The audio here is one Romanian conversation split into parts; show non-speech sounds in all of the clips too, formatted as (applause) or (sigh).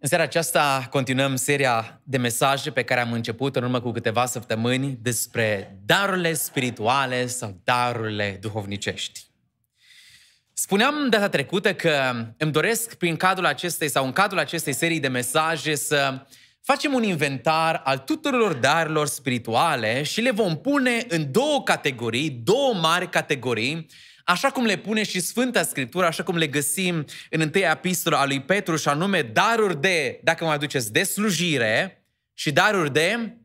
În seara aceasta continuăm seria de mesaje pe care am început în urmă cu câteva săptămâni despre darurile spirituale sau darurile duhovnicești. Spuneam data trecută că îmi doresc prin cadrul acestei sau în cadrul acestei serii de mesaje să facem un inventar al tuturor darurilor spirituale și le vom pune în două categorii, două mari categorii, așa cum le pune și Sfânta Scriptură, așa cum le găsim în întâia epistola a lui Petru, și anume daruri de, dacă mă aduceți, de slujire și daruri de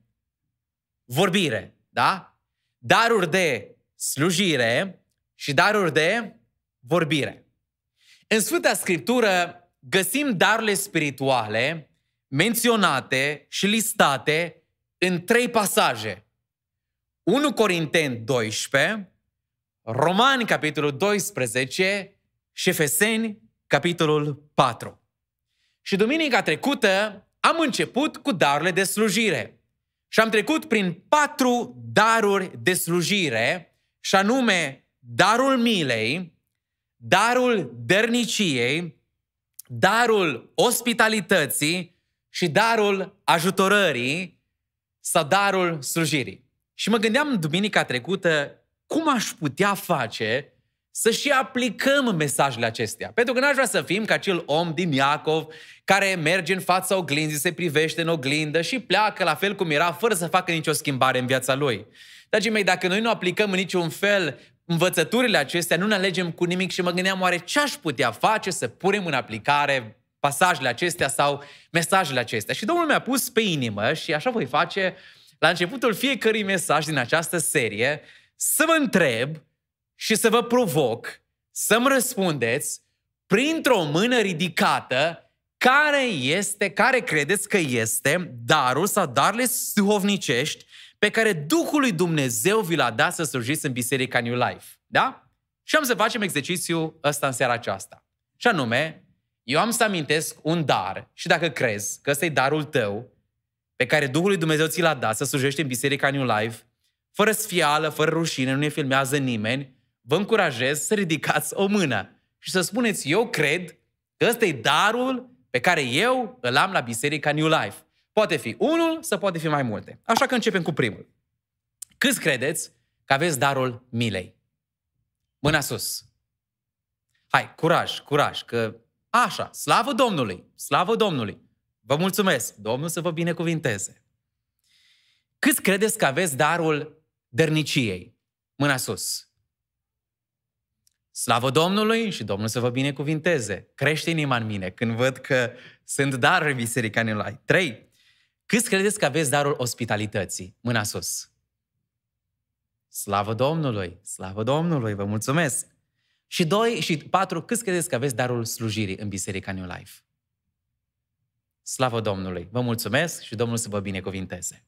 vorbire, da? Daruri de slujire și daruri de vorbire. În Sfânta Scriptură găsim darurile spirituale menționate și listate în trei pasaje. 1 Corinteni 12, Romani, capitolul 12 și capitolul 4. Și duminica trecută am început cu darurile de slujire. Și am trecut prin patru daruri de slujire, și anume darul milei, darul dărniciei, darul ospitalității și darul ajutorării sau darul slujirii. Și mă gândeam duminica trecută cum aș putea face să și aplicăm mesajele acestea. Pentru că n-aș vrea să fim ca acel om din Iacov care merge în fața oglinzii, se privește în oglindă și pleacă la fel cum era, fără să facă nicio schimbare în viața lui. Dragii mei, dacă noi nu aplicăm în niciun fel învățăturile acestea, nu ne alegem cu nimic și mă gândeam oare ce aș putea face să punem în aplicare pasajele acestea sau mesajele acestea. Și Domnul mi-a pus pe inimă și așa voi face la începutul fiecărui mesaj din această serie, să vă întreb și să vă provoc să-mi răspundeți printr-o mână ridicată care este, care credeți că este darul sau darle duhovnicești pe care Duhul lui Dumnezeu vi l-a dat să slujiți în Biserica New Life. Da? Și am să facem exercițiul ăsta în seara aceasta. Și anume, eu am să amintesc un dar și dacă crezi că ăsta e darul tău pe care Duhul lui Dumnezeu ți l-a dat să slujești în Biserica New Life, fără sfială, fără rușine, nu ne filmează nimeni, vă încurajez să ridicați o mână și să spuneți, eu cred că ăsta e darul pe care eu îl am la Biserica New Life. Poate fi unul, să poate fi mai multe. Așa că începem cu primul. Câți credeți că aveți darul milei? Mâna sus. Hai, curaj, curaj, că așa, slavă Domnului, slavă Domnului. Vă mulțumesc, Domnul să vă binecuvinteze. Câți credeți că aveți darul dărniciei. Mâna sus. Slavă Domnului și Domnul să vă binecuvinteze. Crește inima în mine când văd că sunt daruri bisericane la Trei. Câți credeți că aveți darul ospitalității? Mâna sus. Slavă Domnului! Slavă Domnului! Vă mulțumesc! Și doi și patru, câți credeți că aveți darul slujirii în Biserica New Life? Slavă Domnului! Vă mulțumesc și Domnul să vă binecuvinteze!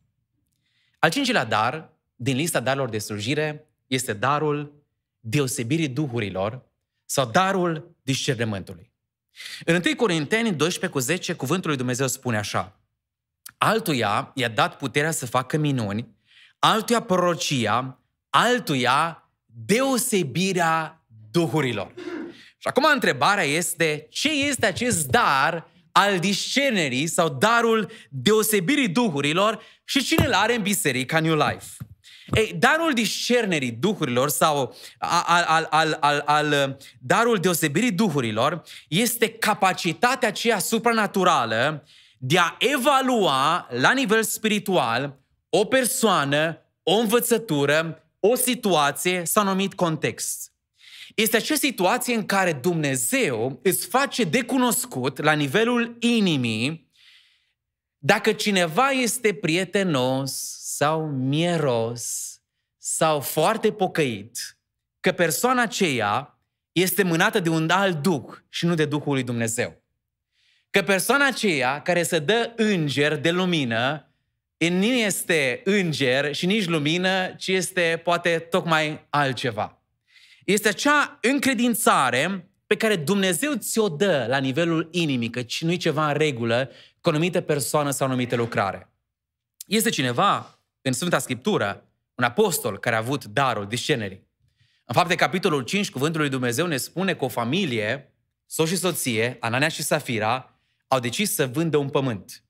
Al cincilea dar din lista darurilor de slujire este darul deosebirii duhurilor sau darul discernământului. În 1 Corinteni 12 cu 10, cuvântul lui Dumnezeu spune așa, Altuia i-a dat puterea să facă minuni, altuia prorocia, altuia deosebirea duhurilor. Și acum întrebarea este, ce este acest dar al discernerii sau darul deosebirii duhurilor și cine îl are în biserica New Life? Ei, darul discernerii duhurilor sau al, al, al, al, darul deosebirii duhurilor este capacitatea aceea supranaturală de a evalua la nivel spiritual o persoană, o învățătură, o situație sau un anumit context. Este acea situație în care Dumnezeu îți face de cunoscut la nivelul inimii dacă cineva este prietenos sau mieros sau foarte pocăit că persoana aceea este mânată de un alt duh și nu de Duhul lui Dumnezeu. Că persoana aceea care se dă înger de lumină nu este înger și nici lumină, ci este poate tocmai altceva. Este acea încredințare pe care Dumnezeu ți-o dă la nivelul inimii, că nu i ceva în regulă cu o anumită persoană sau o anumită lucrare. Este cineva în Sfânta Scriptură un apostol care a avut darul discenerii. În fapte, capitolul 5, cuvântul lui Dumnezeu ne spune că o familie, soț și soție, Anania și Safira, au decis să vândă un pământ.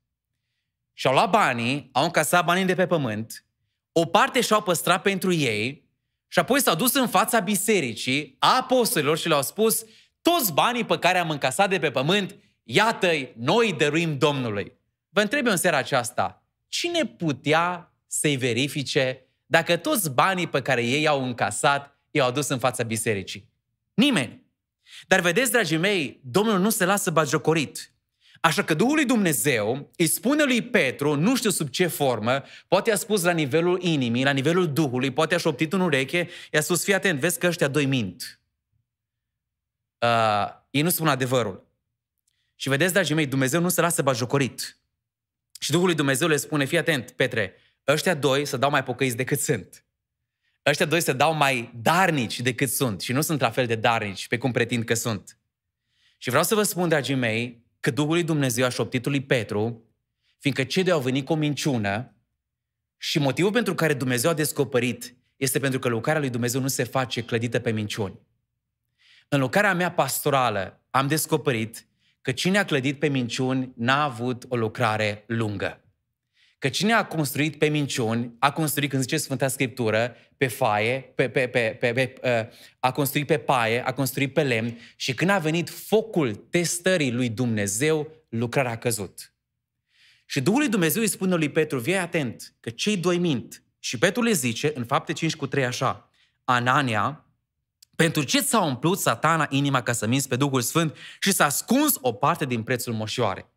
Și-au luat banii, au încasat banii de pe pământ, o parte și-au păstrat pentru ei și apoi s-au dus în fața bisericii a apostolilor și le-au spus toți banii pe care am încasat de pe pământ, iată-i, noi dăruim Domnului. Vă întreb în seara aceasta, cine putea să-i verifice dacă toți banii pe care ei au încasat i-au adus în fața bisericii. Nimeni. Dar vedeți, dragii mei, Domnul nu se lasă bagiocorit. Așa că Duhul lui Dumnezeu îi spune lui Petru, nu știu sub ce formă, poate a spus la nivelul inimii, la nivelul Duhului, poate a șoptit în ureche, i-a spus, fii atent, vezi că ăștia doi mint. Uh, ei nu spun adevărul. Și vedeți, dragii mei, Dumnezeu nu se lasă bajocorit. Și Duhul lui Dumnezeu le spune, fii atent, Petre, Ăștia doi să dau mai pocăiți decât sunt. Ăștia doi să dau mai darnici decât sunt și nu sunt la fel de darnici pe cum pretind că sunt. Și vreau să vă spun, dragii mei, că Duhul lui Dumnezeu a șoptit lui Petru, fiindcă cei doi au venit cu o minciună și motivul pentru care Dumnezeu a descoperit este pentru că lucrarea lui Dumnezeu nu se face clădită pe minciuni. În lucrarea mea pastorală am descoperit că cine a clădit pe minciuni n-a avut o lucrare lungă. Că cine a construit pe minciuni, a construit, când zice Sfânta Scriptură, pe faie, pe, pe, pe, pe, pe, a construit pe paie, a construit pe lemn și când a venit focul testării lui Dumnezeu, lucrarea a căzut. Și Duhul lui Dumnezeu îi spune lui Petru, vii atent, că cei doi mint. Și Petru le zice, în fapte 5 cu 3 așa, Anania, pentru ce s-a umplut satana inima ca să minți pe Duhul Sfânt și s-a ascuns o parte din prețul moșioare?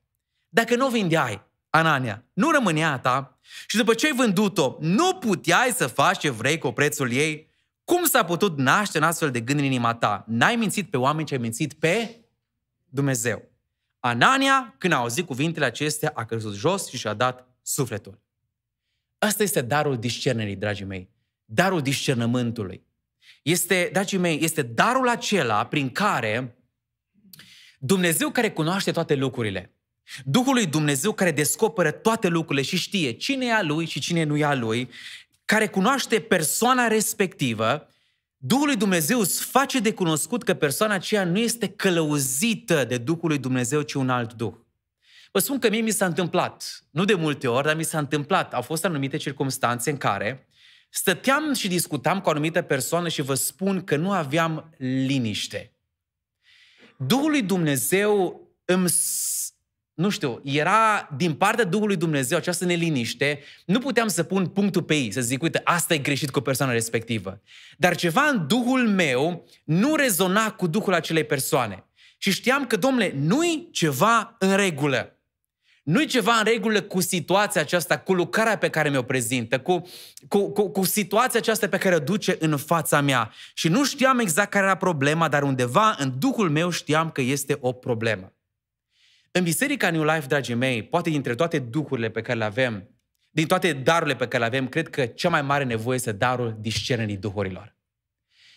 Dacă nu o vindeai, Anania, nu rămânea a ta și după ce ai vândut-o, nu puteai să faci ce vrei cu prețul ei? Cum s-a putut naște un astfel de gând în inima ta? N-ai mințit pe oameni, ci ai mințit pe Dumnezeu. Anania, când a auzit cuvintele acestea, a căzut jos și și-a dat sufletul. Asta este darul discernerii, dragii mei. Darul discernământului. Este, dragii mei, este darul acela prin care Dumnezeu care cunoaște toate lucrurile, Duhul lui Dumnezeu care descoperă toate lucrurile și știe cine e a lui și cine nu e a lui, care cunoaște persoana respectivă, Duhul lui Dumnezeu îți face de cunoscut că persoana aceea nu este călăuzită de Duhul lui Dumnezeu, ci un alt Duh. Vă spun că mie mi s-a întâmplat, nu de multe ori, dar mi s-a întâmplat, au fost anumite circunstanțe în care stăteam și discutam cu o anumită persoană și vă spun că nu aveam liniște. Duhul lui Dumnezeu îmi nu știu, era din partea Duhului Dumnezeu această neliniște, nu puteam să pun punctul pe ei, să zic, uite, asta e greșit cu persoana respectivă. Dar ceva în Duhul meu nu rezona cu Duhul acelei persoane. Și știam că, domnule, nu-i ceva în regulă. Nu-i ceva în regulă cu situația aceasta, cu lucrarea pe care mi-o prezintă, cu, cu, cu, cu situația aceasta pe care o duce în fața mea. Și nu știam exact care era problema, dar undeva în Duhul meu știam că este o problemă. În Biserica New Life, dragii mei, poate dintre toate duhurile pe care le avem, din toate darurile pe care le avem, cred că cea mai mare nevoie este darul discernerii duhurilor.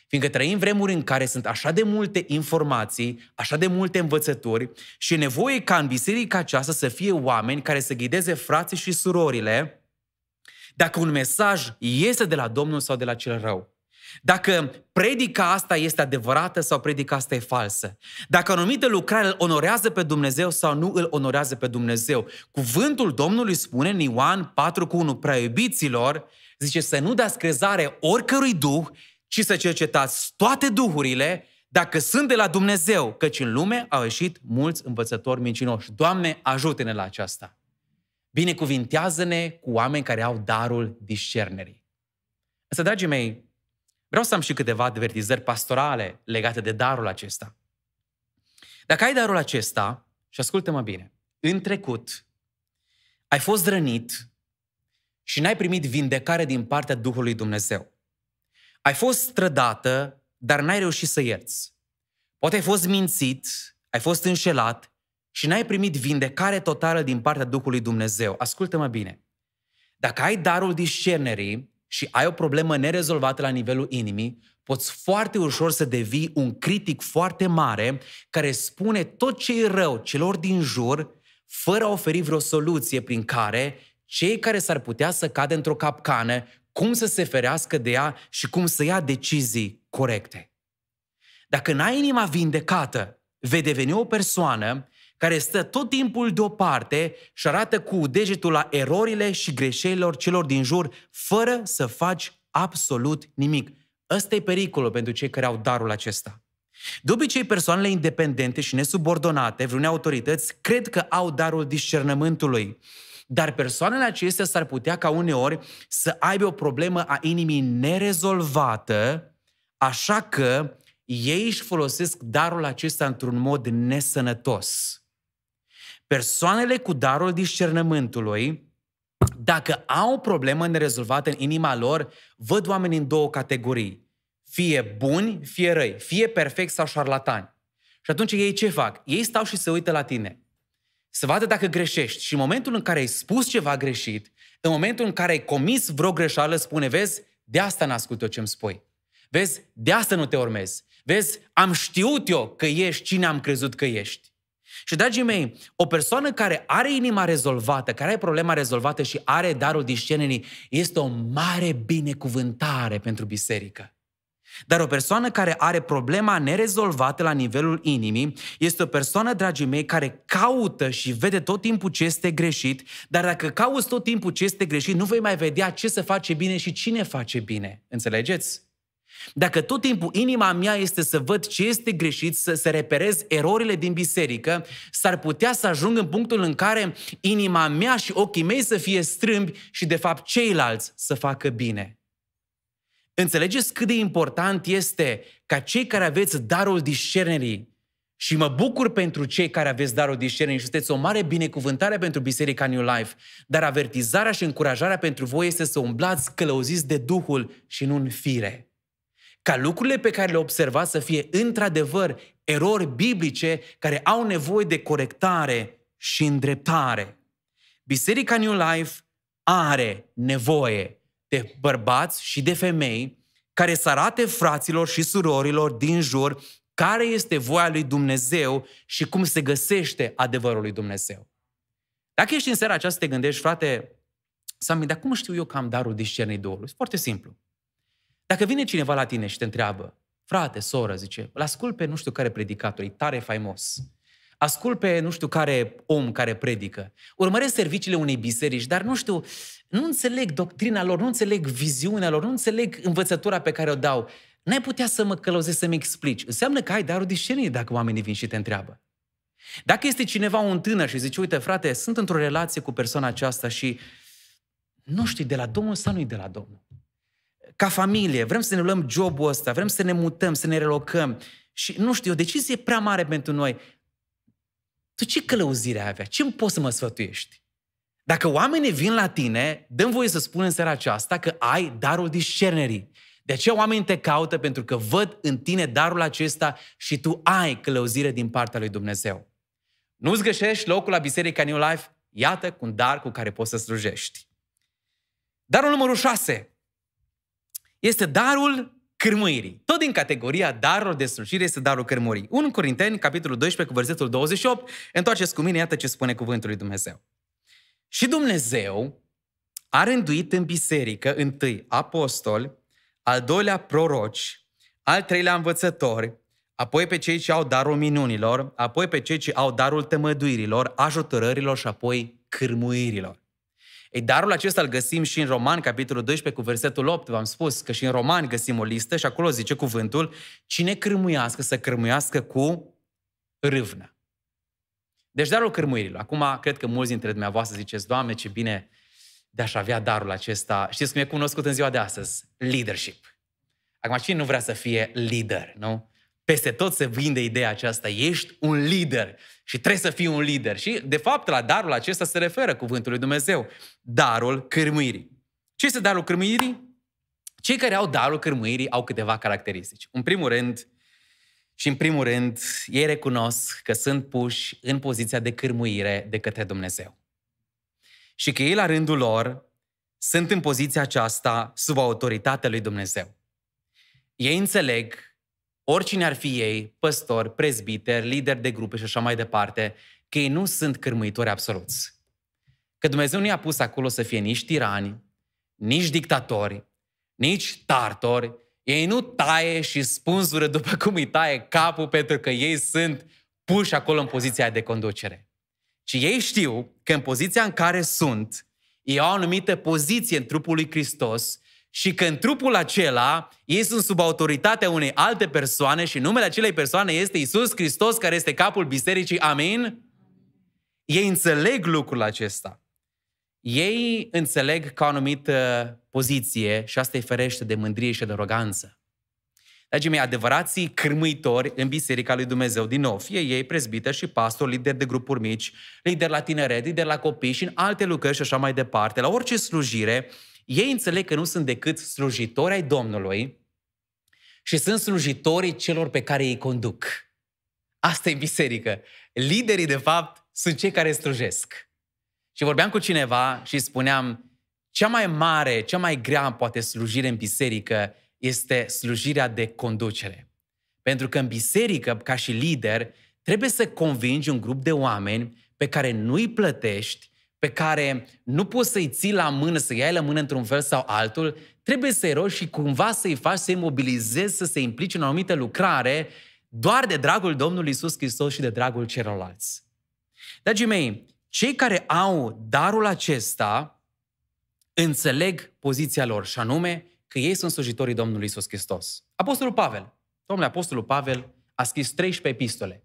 Fiindcă trăim vremuri în care sunt așa de multe informații, așa de multe învățături și e nevoie ca în biserica aceasta să fie oameni care să ghideze frații și surorile dacă un mesaj iese de la Domnul sau de la cel rău. Dacă predica asta este adevărată sau predica asta e falsă. Dacă anumite lucrare îl onorează pe Dumnezeu sau nu îl onorează pe Dumnezeu. Cuvântul Domnului spune în Ioan 4 cu 1, prea iubiților, zice să nu dați crezare oricărui duh, ci să cercetați toate duhurile, dacă sunt de la Dumnezeu, căci în lume au ieșit mulți învățători mincinoși. Doamne, ajută-ne la aceasta! Binecuvintează-ne cu oameni care au darul discernerii. Însă, dragii mei, Vreau să am și câteva advertizări pastorale legate de darul acesta. Dacă ai darul acesta, și ascultă-mă bine, în trecut ai fost rănit și n-ai primit vindecare din partea Duhului Dumnezeu. Ai fost strădată, dar n-ai reușit să ierți. Poate ai fost mințit, ai fost înșelat și n-ai primit vindecare totală din partea Duhului Dumnezeu. Ascultă-mă bine. Dacă ai darul discernerii, și ai o problemă nerezolvată la nivelul inimii, poți foarte ușor să devii un critic foarte mare care spune tot ce e rău celor din jur, fără a oferi vreo soluție prin care cei care s-ar putea să cadă într-o capcană, cum să se ferească de ea și cum să ia decizii corecte. Dacă n-ai inima vindecată, vei deveni o persoană care stă tot timpul deoparte și arată cu degetul la erorile și greșelilor celor din jur, fără să faci absolut nimic. Ăsta e pericolul pentru cei care au darul acesta. De obicei, persoanele independente și nesubordonate vreune autorități cred că au darul discernământului. Dar persoanele acestea s-ar putea ca uneori să aibă o problemă a inimii nerezolvată, așa că ei își folosesc darul acesta într-un mod nesănătos. Persoanele cu darul discernământului, dacă au o problemă nerezolvată în inima lor, văd oamenii în două categorii. Fie buni, fie răi, fie perfect sau șarlatani. Și atunci ei ce fac? Ei stau și se uită la tine. Să vadă dacă greșești. Și în momentul în care ai spus ceva greșit, în momentul în care ai comis vreo greșeală, spune, vezi, de asta n ascult eu ce-mi spui. Vezi, de asta nu te urmez. Vezi, am știut eu că ești cine am crezut că ești. Și, dragii mei, o persoană care are inima rezolvată, care are problema rezolvată și are darul discernirii, este o mare binecuvântare pentru biserică. Dar o persoană care are problema nerezolvată la nivelul inimii este o persoană, dragii mei, care caută și vede tot timpul ce este greșit, dar dacă cauți tot timpul ce este greșit, nu vei mai vedea ce se face bine și cine face bine. Înțelegeți? Dacă tot timpul inima mea este să văd ce este greșit, să, să reperez erorile din biserică, s-ar putea să ajung în punctul în care inima mea și ochii mei să fie strâmbi și, de fapt, ceilalți să facă bine. Înțelegeți cât de important este ca cei care aveți darul discernerii și mă bucur pentru cei care aveți darul discernerii și sunteți o mare binecuvântare pentru Biserica New Life, dar avertizarea și încurajarea pentru voi este să umblați călăuziți de Duhul și nu în fire ca lucrurile pe care le observa să fie într-adevăr erori biblice care au nevoie de corectare și îndreptare. Biserica New Life are nevoie de bărbați și de femei care să arate fraților și surorilor din jur care este voia lui Dumnezeu și cum se găsește adevărul lui Dumnezeu. Dacă ești în seara aceasta, te gândești, frate, Sami, dar cum știu eu că am darul discernirii Duhului? Foarte simplu. Dacă vine cineva la tine și te întreabă, frate, soră, zice, îl ascult pe nu știu care predicator, e tare faimos. Ascult pe nu știu care om care predică. Urmăresc serviciile unei biserici, dar nu știu, nu înțeleg doctrina lor, nu înțeleg viziunea lor, nu înțeleg învățătura pe care o dau. N-ai putea să mă călăuzești să-mi explici. Înseamnă că ai darul discernie dacă oamenii vin și te întreabă. Dacă este cineva un tânăr și zice, uite frate, sunt într-o relație cu persoana aceasta și nu știi de la Domnul sau nu de la Domnul? ca familie, vrem să ne luăm jobul ăsta, vrem să ne mutăm, să ne relocăm. Și nu știu, o decizie prea mare pentru noi. Tu ce călăuzire ai avea? Ce poți să mă sfătuiești? Dacă oamenii vin la tine, dăm voie să spun în seara aceasta că ai darul discernerii. De aceea oamenii te caută pentru că văd în tine darul acesta și tu ai călăuzire din partea lui Dumnezeu. Nu-ți găsești locul la Biserica New Life? Iată cu un dar cu care poți să slujești. Darul numărul 6 este darul cârmâirii. Tot din categoria darurilor de slujire este darul cârmurii. 1 Corinteni, capitolul 12, cu versetul 28, întoarceți cu mine, iată ce spune cuvântul lui Dumnezeu. Și Dumnezeu a rânduit în biserică întâi apostoli, al doilea proroci, al treilea învățători, apoi pe cei ce au darul minunilor, apoi pe cei ce au darul tămăduirilor, ajutorărilor și apoi cârmuirilor. Ei, darul acesta îl găsim și în Roman, capitolul 12, cu versetul 8. V-am spus că și în Roman găsim o listă și acolo zice cuvântul cine cârmuiască să cârmuiască cu râvnă. Deci darul cârmuirilor. Acum, cred că mulți dintre dumneavoastră ziceți, Doamne, ce bine de aș avea darul acesta. Știți cum e cunoscut în ziua de astăzi? Leadership. Acum, cine nu vrea să fie lider, nu? Peste tot se vinde ideea aceasta, ești un lider și trebuie să fii un lider. Și, de fapt, la darul acesta se referă cuvântul lui Dumnezeu, darul cârmuirii. Ce este darul cârmuirii? Cei care au darul cârmuirii au câteva caracteristici. În primul rând, și în primul rând, ei recunosc că sunt puși în poziția de cârmuire de către Dumnezeu. Și că ei, la rândul lor, sunt în poziția aceasta sub autoritatea lui Dumnezeu. Ei înțeleg oricine ar fi ei, păstori, prezbiteri, lideri de grupe și așa mai departe, că ei nu sunt cârmâitori absoluți. Că Dumnezeu nu i-a pus acolo să fie nici tirani, nici dictatori, nici tartori. Ei nu taie și spunzură după cum îi taie capul pentru că ei sunt puși acolo în poziția de conducere. Și ei știu că în poziția în care sunt, ei au o anumită poziție în trupul lui Hristos și că în trupul acela ei sunt sub autoritatea unei alte persoane și numele acelei persoane este Isus Hristos, care este capul bisericii. Amin? Ei înțeleg lucrul acesta. Ei înțeleg că o anumită uh, poziție și asta îi ferește de mândrie și de aroganță. Dragii mei, adevărații cârmâitori în Biserica lui Dumnezeu, din nou, fie ei prezbită și pastor, lideri de grupuri mici, lideri la tineret, lideri la copii și în alte lucrări și așa mai departe, la orice slujire, uh, ei înțeleg că nu sunt decât slujitori ai Domnului și sunt slujitorii celor pe care îi conduc. Asta e biserică. Liderii, de fapt, sunt cei care slujesc. Și vorbeam cu cineva și spuneam, cea mai mare, cea mai grea, poate, slujire în biserică este slujirea de conducere. Pentru că în biserică, ca și lider, trebuie să convingi un grup de oameni pe care nu i plătești pe care nu poți să-i ții la mână, să iei la mână într-un fel sau altul, trebuie să-i rogi și cumva să-i faci, să-i mobilizezi, să se implice în o anumită lucrare, doar de dragul Domnului Isus Hristos și de dragul celorlalți. Dragii mei, cei care au darul acesta înțeleg poziția lor și anume că ei sunt slujitorii Domnului Isus Hristos. Apostolul Pavel, domnule Apostolul Pavel, a scris 13 epistole.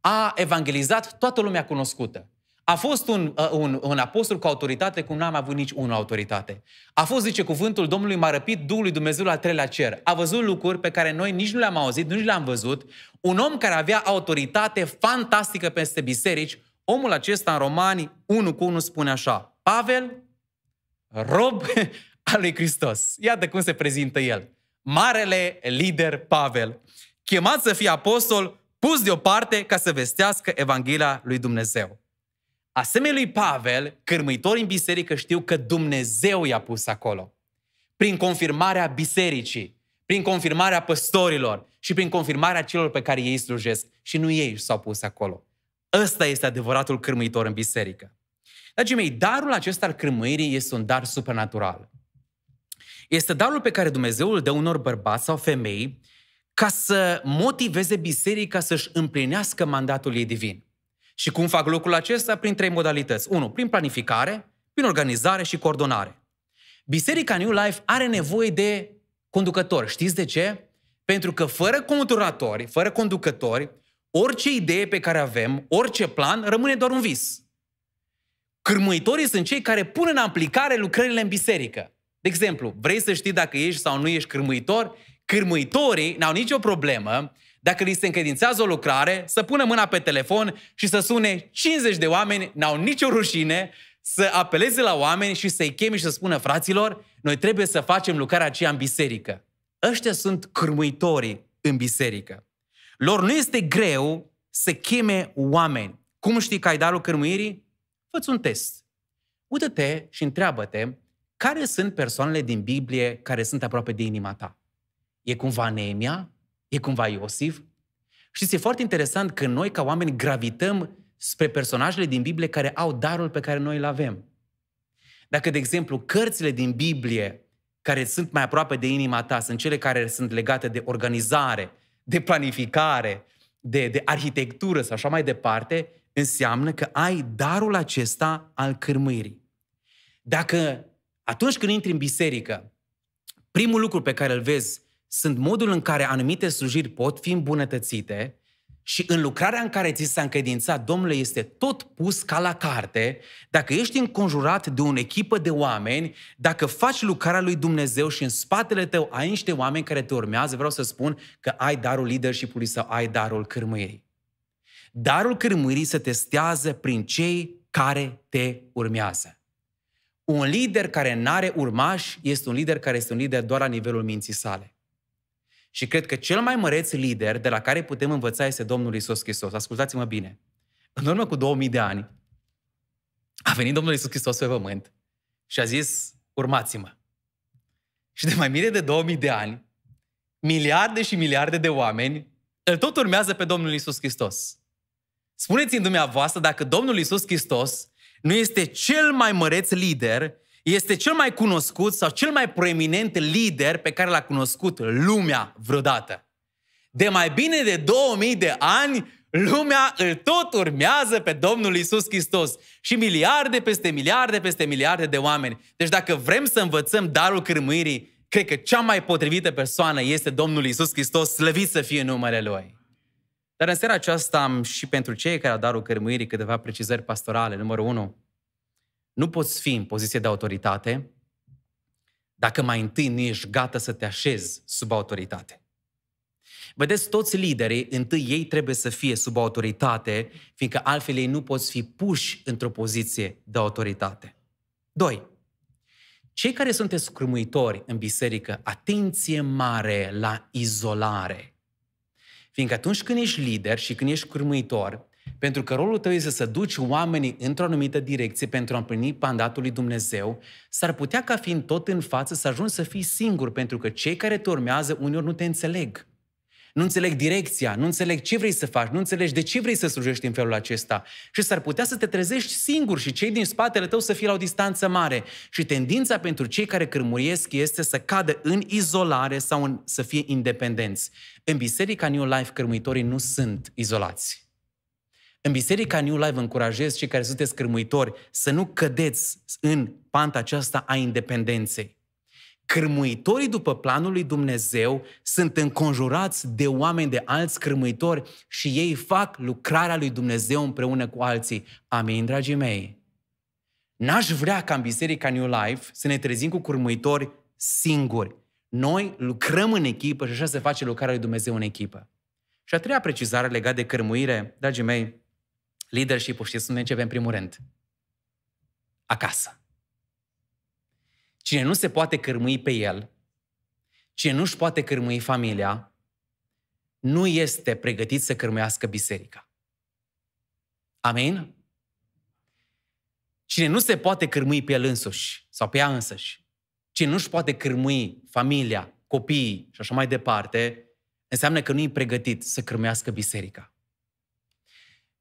A evangelizat toată lumea cunoscută. A fost un, uh, un, un apostol cu autoritate cum n-am avut nici unul autoritate. A fost, zice cuvântul Domnului, m-a răpit Duhului Dumnezeu la treilea cer. A văzut lucruri pe care noi nici nu le-am auzit, nici le-am văzut. Un om care avea autoritate fantastică peste biserici, omul acesta în Romani 1 cu 1 spune așa, Pavel, rob (laughs) al lui Hristos. Iată cum se prezintă el. Marele lider Pavel, chemat să fie apostol, pus deoparte ca să vestească Evanghelia lui Dumnezeu. Asemenea lui Pavel, cârmăitorii în biserică știu că Dumnezeu i-a pus acolo. Prin confirmarea bisericii, prin confirmarea păstorilor și prin confirmarea celor pe care ei slujesc. Și nu ei s-au pus acolo. Ăsta este adevăratul cârmăitor în biserică. Dragii mei, darul acesta al cârmăirii este un dar supranatural. Este darul pe care Dumnezeu îl dă unor bărbați sau femei ca să motiveze biserica să-și împlinească mandatul ei divin. Și cum fac lucrul acesta? Prin trei modalități. Unu, Prin planificare, prin organizare și coordonare. Biserica New Life are nevoie de conducători. Știți de ce? Pentru că fără conturatori, fără conducători, orice idee pe care avem, orice plan, rămâne doar un vis. Cârmuitorii sunt cei care pun în aplicare lucrările în biserică. De exemplu, vrei să știi dacă ești sau nu ești cârmuitor? Cârmuitorii n-au nicio problemă dacă li se încredințează o lucrare, să pună mâna pe telefon și să sune 50 de oameni, n-au nicio rușine, să apeleze la oameni și să-i cheme și să spună, fraților, noi trebuie să facem lucrarea aceea în biserică. Ăștia sunt cârmuitorii în biserică. Lor nu este greu să cheme oameni. Cum știi că ai darul cârmuirii? Fă-ți un test. Uită-te și întreabă-te care sunt persoanele din Biblie care sunt aproape de inima ta. E cumva Neemia? E cumva Iosif? Și e foarte interesant că noi, ca oameni, gravităm spre personajele din Biblie care au darul pe care noi îl avem. Dacă, de exemplu, cărțile din Biblie care sunt mai aproape de inima ta sunt cele care sunt legate de organizare, de planificare, de, de arhitectură sau așa mai departe, înseamnă că ai darul acesta al cârmâirii. Dacă atunci când intri în biserică, primul lucru pe care îl vezi sunt modul în care anumite slujiri pot fi îmbunătățite și în lucrarea în care ți s-a încredințat, Domnule, este tot pus ca la carte, dacă ești înconjurat de o echipă de oameni, dacă faci lucrarea lui Dumnezeu și în spatele tău ai niște oameni care te urmează, vreau să spun că ai darul leadership-ului sau ai darul cârmâirii. Darul cârmâirii se testează prin cei care te urmează. Un lider care nu are urmași este un lider care este un lider doar la nivelul minții sale. Și cred că cel mai măreț lider de la care putem învăța este Domnul Isus Hristos. Ascultați-mă bine. În urmă cu 2000 de ani, a venit Domnul Isus Hristos pe pământ și a zis, urmați-mă. Și de mai bine de 2000 de ani, miliarde și miliarde de oameni îl tot urmează pe Domnul Isus Hristos. Spuneți-mi dumneavoastră dacă Domnul Isus Hristos nu este cel mai măreț lider este cel mai cunoscut sau cel mai proeminent lider pe care l-a cunoscut lumea vreodată. De mai bine de 2000 de ani, lumea îl tot urmează pe Domnul Isus Hristos și miliarde peste miliarde peste miliarde de oameni. Deci dacă vrem să învățăm darul cârmuirii, cred că cea mai potrivită persoană este Domnul Isus Hristos, slăvit să fie numele Lui. Dar în seara aceasta am și pentru cei care au darul cărmuirii câteva precizări pastorale. Numărul 1, nu poți fi în poziție de autoritate dacă mai întâi nu ești gata să te așezi sub autoritate. Vedeți, toți liderii, întâi ei trebuie să fie sub autoritate, fiindcă altfel ei nu poți fi puși într-o poziție de autoritate. 2. Cei care sunteți crumuitori în biserică, atenție mare la izolare. Fiindcă atunci când ești lider și când ești crumuitor, pentru că rolul tău este să duci oamenii într-o anumită direcție pentru a împlini pandatul lui Dumnezeu, s-ar putea ca fiind tot în față să ajungi să fii singur, pentru că cei care te urmează uneori nu te înțeleg. Nu înțeleg direcția, nu înțeleg ce vrei să faci, nu înțelegi de ce vrei să slujești în felul acesta. Și s-ar putea să te trezești singur și cei din spatele tău să fie la o distanță mare. Și tendința pentru cei care cârmuriesc este să cadă în izolare sau în, să fie independenți. În biserica New Life, cârmuitorii nu sunt izolați în Biserica New Life încurajez cei care sunteți cârmuitori să nu cădeți în panta aceasta a independenței. Cârmuitorii după planul lui Dumnezeu sunt înconjurați de oameni de alți cârmuitori și ei fac lucrarea lui Dumnezeu împreună cu alții. Amin, dragii mei? N-aș vrea ca în Biserica New Life să ne trezim cu cârmuitori singuri. Noi lucrăm în echipă și așa se face lucrarea lui Dumnezeu în echipă. Și a treia precizare legată de cărmuire, dragii mei, leadership-ul știți unde începe în primul rând? Acasă. Cine nu se poate cărmui pe el, cine nu își poate cărmui familia, nu este pregătit să cărmuiască biserica. Amin? Cine nu se poate cărmui pe el însuși sau pe ea însăși, cine nu își poate cărmui familia, copiii și așa mai departe, înseamnă că nu e pregătit să cărmuiască biserica.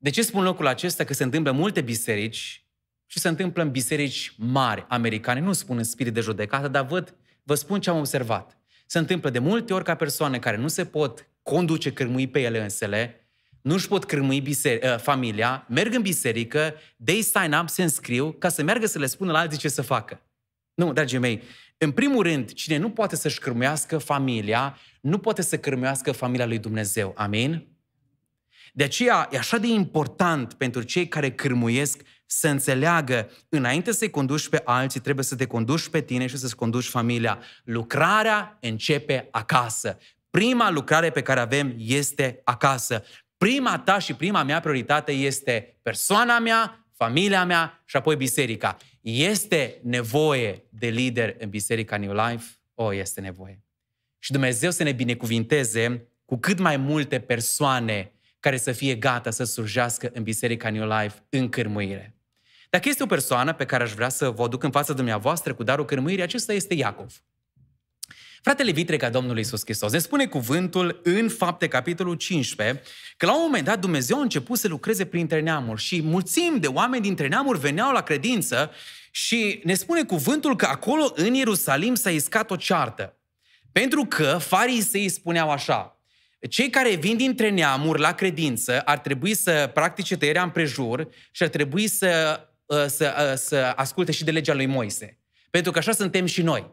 De ce spun locul acesta? Că se întâmplă multe biserici și se întâmplă în biserici mari americane. Nu spun în spirit de judecată, dar văd, vă spun ce am observat. Se întâmplă de multe ori ca persoane care nu se pot conduce cârmui pe ele însele, nu își pot cârmui biseri- ă, familia, merg în biserică, they sign up, se înscriu, ca să meargă să le spună la alții ce să facă. Nu, dragii mei, în primul rând, cine nu poate să-și cârmuiască familia, nu poate să cârmuiască familia lui Dumnezeu. Amin? De aceea e așa de important pentru cei care cârmuiesc să înțeleagă, înainte să-i conduci pe alții, trebuie să te conduci pe tine și să-ți conduci familia. Lucrarea începe acasă. Prima lucrare pe care avem este acasă. Prima ta și prima mea prioritate este persoana mea, familia mea și apoi biserica. Este nevoie de lider în biserica New Life? O, oh, este nevoie. Și Dumnezeu să ne binecuvinteze cu cât mai multe persoane care să fie gata să surjească în Biserica New Life în cârmuire. Dacă este o persoană pe care aș vrea să vă duc în fața dumneavoastră cu darul cârmuirii, acesta este Iacov. Fratele Vitreca Domnului Iisus Hristos ne spune cuvântul în fapte capitolul 15 că la un moment dat Dumnezeu a început să lucreze printre neamuri și mulțim de oameni dintre neamuri veneau la credință și ne spune cuvântul că acolo în Ierusalim s-a iscat o ceartă. Pentru că farisei spuneau așa, cei care vin dintre neamuri la credință ar trebui să practice tăierea împrejur și ar trebui să, uh, să, uh, să asculte și de legea lui Moise. Pentru că așa suntem și noi.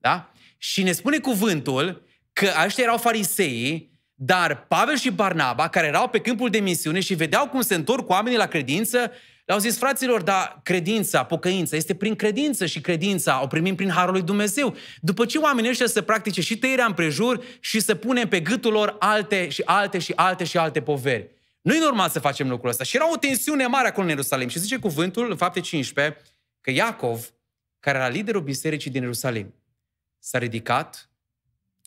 Da? Și ne spune cuvântul că aceștia erau fariseii, dar Pavel și Barnaba, care erau pe câmpul de misiune și vedeau cum se întorc cu oamenii la credință, le au zis, fraților, dar credința, pocăința, este prin credință și credința o primim prin Harul lui Dumnezeu. După ce oamenii ăștia să practice și tăierea împrejur și să punem pe gâtul lor alte și alte și alte și alte poveri. Nu e normal să facem lucrul ăsta. Și era o tensiune mare acolo în Ierusalim. Și zice cuvântul, în fapte 15, că Iacov, care era liderul bisericii din Ierusalim, s-a ridicat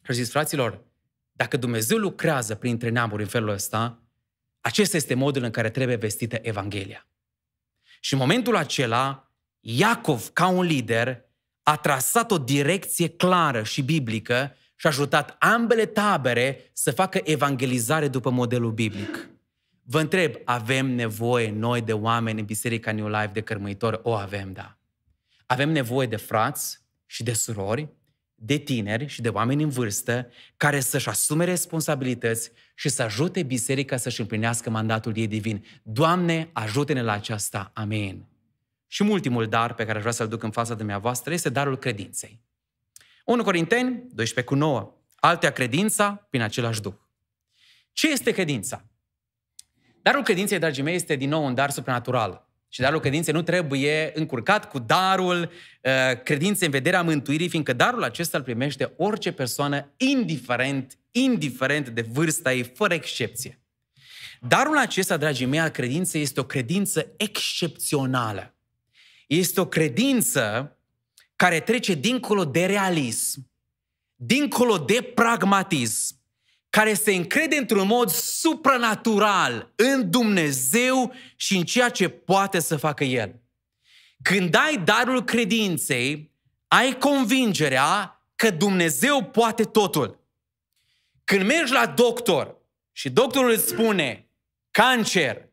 și a zis, fraților, dacă Dumnezeu lucrează printre neamuri în felul ăsta, acesta este modul în care trebuie vestită Evanghelia. Și în momentul acela, Iacov, ca un lider, a trasat o direcție clară și biblică și a ajutat ambele tabere să facă evangelizare după modelul biblic. Vă întreb, avem nevoie noi de oameni în Biserica New Life de cărmăitori? O avem, da. Avem nevoie de frați și de surori de tineri și de oameni în vârstă care să-și asume responsabilități și să ajute biserica să-și împlinească mandatul ei divin. Doamne, ajută-ne la aceasta. Amin. Și ultimul dar pe care aș vrea să-l duc în fața dumneavoastră este darul credinței. 1 Corinteni 12 cu 9. Altea credința prin același Duh. Ce este credința? Darul credinței, dragii mei, este din nou un dar supranatural. Și darul credinței nu trebuie încurcat cu darul uh, credinței în vederea mântuirii, fiindcă darul acesta îl primește orice persoană, indiferent, indiferent de vârsta ei, fără excepție. Darul acesta, dragii mei, al credinței este o credință excepțională. Este o credință care trece dincolo de realism, dincolo de pragmatism, care se încrede într-un mod supranatural în Dumnezeu și în ceea ce poate să facă El. Când ai darul credinței, ai convingerea că Dumnezeu poate totul. Când mergi la doctor și doctorul îți spune cancer,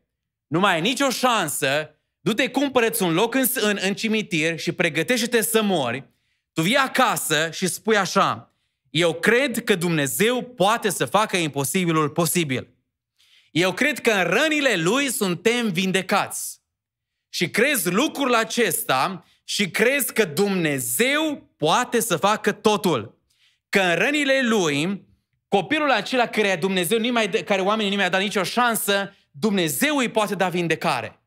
nu mai ai nicio șansă, du-te cumpărăți un loc în, în, în cimitir și pregătește-te să mori, tu vii acasă și spui așa, eu cred că Dumnezeu poate să facă imposibilul posibil. Eu cred că în rănile Lui suntem vindecați. Și crezi lucrul acesta și crezi că Dumnezeu poate să facă totul. Că în rănile Lui, copilul acela care Dumnezeu nu mai, care oamenii nu mai a dat nicio șansă, Dumnezeu îi poate da vindecare.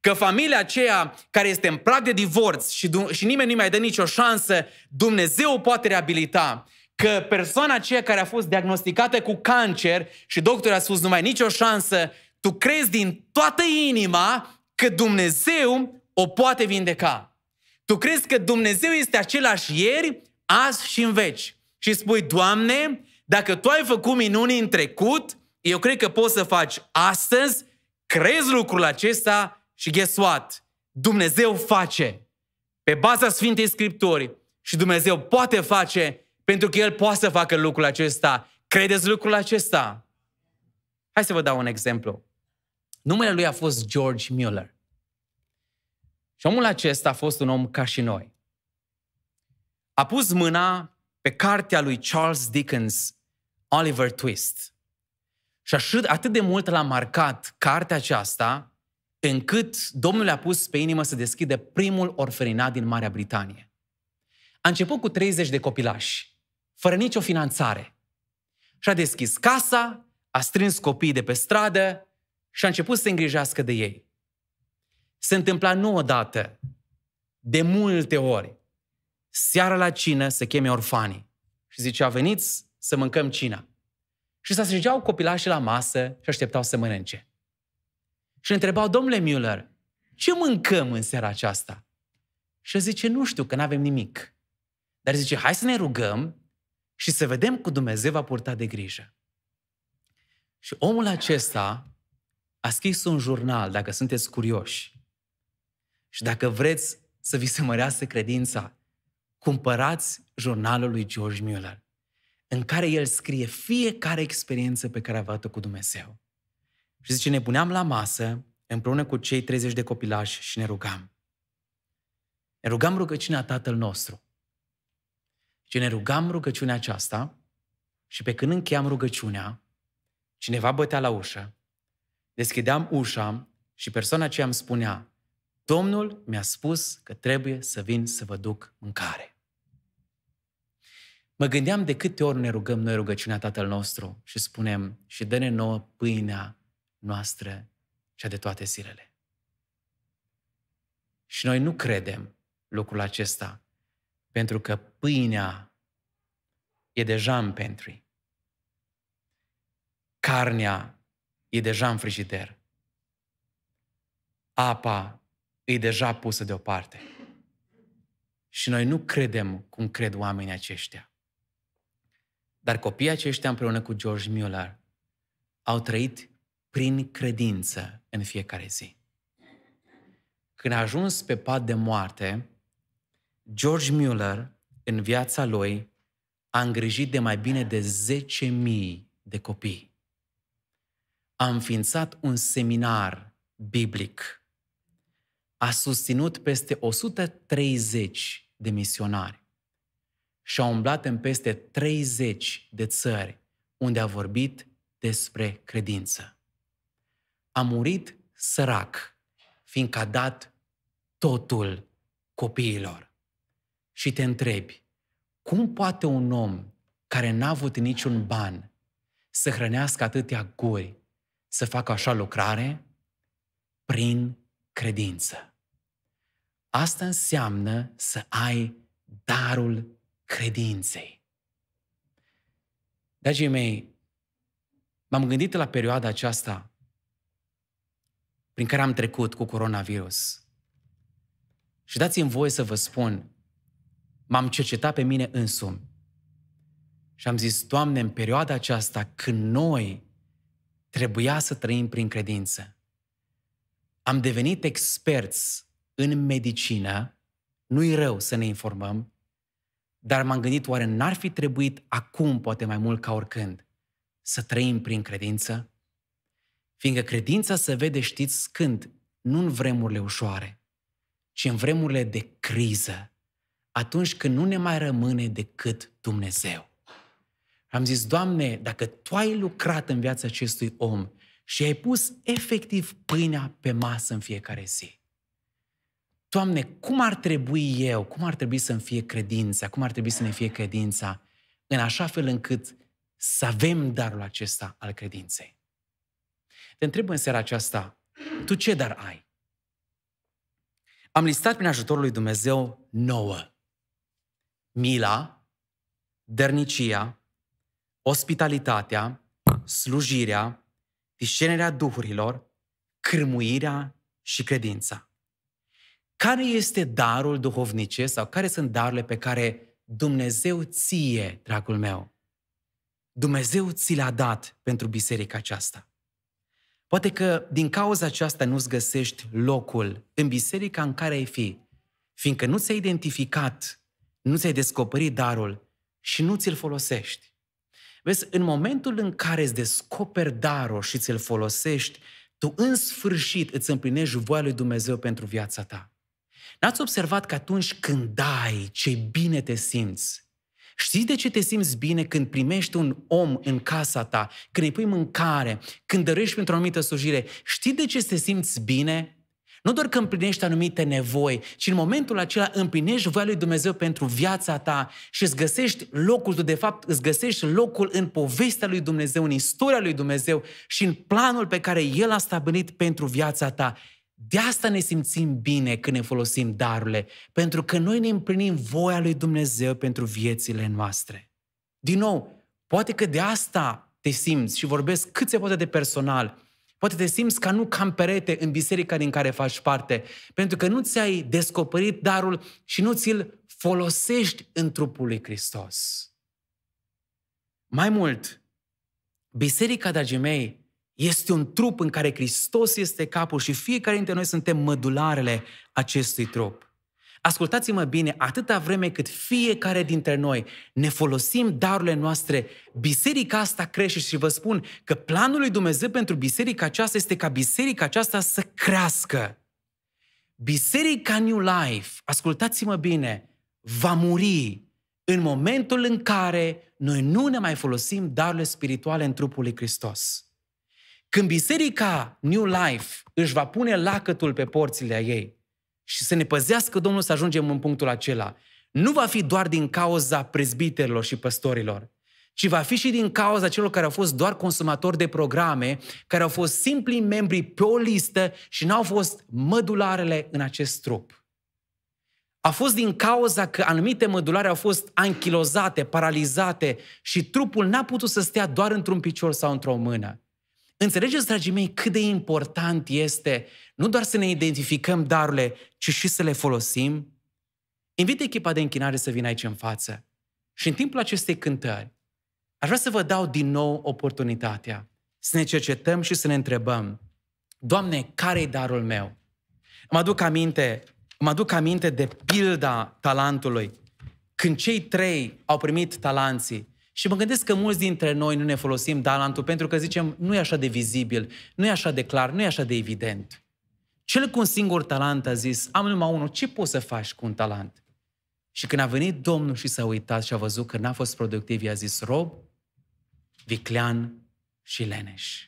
Că familia aceea care este în prag de divorț și, și nimeni nu mai dă nicio șansă, Dumnezeu o poate reabilita că persoana aceea care a fost diagnosticată cu cancer și doctorul a spus nu mai nicio șansă, tu crezi din toată inima că Dumnezeu o poate vindeca. Tu crezi că Dumnezeu este același ieri, azi și în veci. Și spui, Doamne, dacă Tu ai făcut minuni în trecut, eu cred că poți să faci astăzi, crezi lucrul acesta și guess what? Dumnezeu face pe baza Sfintei Scripturi și Dumnezeu poate face pentru că El poate să facă lucrul acesta. Credeți lucrul acesta? Hai să vă dau un exemplu. Numele lui a fost George Mueller. Și omul acesta a fost un om ca și noi. A pus mâna pe cartea lui Charles Dickens, Oliver Twist. Și atât de mult l-a marcat cartea aceasta, încât Domnul a pus pe inimă să deschide primul orfelinat din Marea Britanie. A început cu 30 de copilași fără nicio finanțare. Și a deschis casa, a strâns copiii de pe stradă și a început să se îngrijească de ei. Se întâmpla nu odată, de multe ori, seara la cină se cheme orfanii și zicea, veniți să mâncăm cina. Și să strigeau copilașii la masă și așteptau să mănânce. Și întrebau, domnule Müller, ce mâncăm în seara aceasta? Și zice, nu știu, că nu avem nimic. Dar zice, hai să ne rugăm și să vedem cu Dumnezeu va purta de grijă. Și omul acesta a scris un jurnal, dacă sunteți curioși. Și dacă vreți să vi se mărească credința, cumpărați jurnalul lui George Mueller, în care el scrie fiecare experiență pe care a avut-o cu Dumnezeu. Și zice, ne puneam la masă împreună cu cei 30 de copilași și ne rugam. Ne rugam rugăciunea Tatăl nostru. Și ne rugam rugăciunea aceasta și pe când încheiam rugăciunea, cineva bătea la ușă, deschideam ușa și persoana aceea îmi spunea, Domnul mi-a spus că trebuie să vin să vă duc mâncare. Mă gândeam de câte ori ne rugăm noi rugăciunea Tatăl nostru și spunem și dă-ne nouă pâinea noastră cea de toate zilele. Și noi nu credem lucrul acesta pentru că pâinea e deja în pantry. Carnea e deja în frigider. Apa e deja pusă deoparte. Și noi nu credem cum cred oamenii aceștia. Dar copiii aceștia împreună cu George Mueller au trăit prin credință în fiecare zi. Când a ajuns pe pat de moarte, George Mueller, în viața lui, a îngrijit de mai bine de 10.000 de copii. A înființat un seminar biblic. A susținut peste 130 de misionari și a umblat în peste 30 de țări unde a vorbit despre credință. A murit sărac, fiindcă a dat totul copiilor și te întrebi, cum poate un om care n-a avut niciun ban să hrănească atâtea guri, să facă așa lucrare? Prin credință. Asta înseamnă să ai darul credinței. Dragii mei, m-am gândit la perioada aceasta prin care am trecut cu coronavirus. Și dați-mi voie să vă spun m-am cercetat pe mine însumi și am zis, Doamne, în perioada aceasta, când noi trebuia să trăim prin credință, am devenit experți în medicină, nu-i rău să ne informăm, dar m-am gândit, oare n-ar fi trebuit acum, poate mai mult ca oricând, să trăim prin credință? Fiindcă credința se vede, știți, când? Nu în vremurile ușoare, ci în vremurile de criză, atunci când nu ne mai rămâne decât Dumnezeu. Am zis, Doamne, dacă Tu ai lucrat în viața acestui om și ai pus efectiv pâinea pe masă în fiecare zi, Doamne, cum ar trebui eu, cum ar trebui să-mi fie credința, cum ar trebui să ne fie credința, în așa fel încât să avem darul acesta al credinței. Te întreb în seara aceasta, tu ce dar ai? Am listat prin ajutorul lui Dumnezeu nouă mila, dărnicia, ospitalitatea, slujirea, discernerea duhurilor, cârmuirea și credința. Care este darul duhovnice sau care sunt darurile pe care Dumnezeu ție, dragul meu, Dumnezeu ți le a dat pentru biserica aceasta. Poate că din cauza aceasta nu-ți găsești locul în biserica în care ai fi, fiindcă nu ți-ai identificat nu ți-ai descoperit darul și nu ți-l folosești. Vezi, în momentul în care îți descoperi darul și ți-l folosești, tu în sfârșit îți împlinești voia lui Dumnezeu pentru viața ta. N-ați observat că atunci când dai, ce bine te simți. Știi de ce te simți bine când primești un om în casa ta, când îi pui mâncare, când dărești pentru o anumită slujire? Știi de ce te simți bine? Nu doar că împlinești anumite nevoi, ci în momentul acela împlinești voia lui Dumnezeu pentru viața ta și îți găsești locul, de fapt îți găsești locul în povestea lui Dumnezeu, în istoria lui Dumnezeu și în planul pe care El a stabilit pentru viața ta. De asta ne simțim bine când ne folosim darurile, pentru că noi ne împlinim voia lui Dumnezeu pentru viețile noastre. Din nou, poate că de asta te simți și vorbesc cât se poate de personal – Poate te simți ca nu cam perete în biserica din care faci parte, pentru că nu ți-ai descoperit darul și nu ți-l folosești în trupul lui Hristos. Mai mult, biserica, dragii mei, este un trup în care Hristos este capul și fiecare dintre noi suntem mădularele acestui trup. Ascultați-mă bine, atâta vreme cât fiecare dintre noi ne folosim darurile noastre, biserica asta crește și vă spun că planul lui Dumnezeu pentru biserica aceasta este ca biserica aceasta să crească. Biserica New Life, ascultați-mă bine, va muri în momentul în care noi nu ne mai folosim darurile spirituale în trupul lui Hristos. Când biserica New Life își va pune lacătul pe porțile ei, și să ne păzească Domnul să ajungem în punctul acela. Nu va fi doar din cauza prezbiterilor și păstorilor, ci va fi și din cauza celor care au fost doar consumatori de programe, care au fost simpli membri pe o listă și n-au fost mădularele în acest trup. A fost din cauza că anumite mădulare au fost anchilozate, paralizate și trupul n-a putut să stea doar într-un picior sau într-o mână. Înțelegeți, dragii mei, cât de important este nu doar să ne identificăm darurile, ci și să le folosim? Invit echipa de închinare să vină aici în față. Și în timpul acestei cântări, aș vrea să vă dau din nou oportunitatea să ne cercetăm și să ne întrebăm, Doamne, care e darul meu? Mă aduc aminte, mă aduc aminte de pilda talentului. Când cei trei au primit talanții, și mă gândesc că mulți dintre noi nu ne folosim talentul pentru că zicem, nu e așa de vizibil, nu e așa de clar, nu e așa de evident. Cel cu un singur talent a zis, am numai unul, ce poți să faci cu un talent? Și când a venit Domnul și s-a uitat și a văzut că n-a fost productiv, i-a zis rob, viclean și leneș.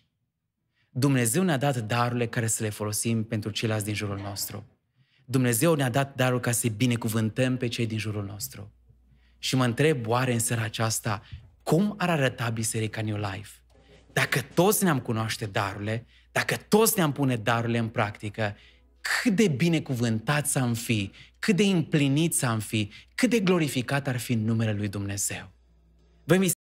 Dumnezeu ne-a dat darurile care să le folosim pentru ceilalți din jurul nostru. Dumnezeu ne-a dat darul ca să binecuvântăm pe cei din jurul nostru și mă întreb oare în seara aceasta cum ar arăta Biserica New Life? Dacă toți ne-am cunoaște darurile, dacă toți ne-am pune darurile în practică, cât de să am fi, cât de împlinit să am fi, cât de glorificat ar fi numele lui Dumnezeu. Vă mi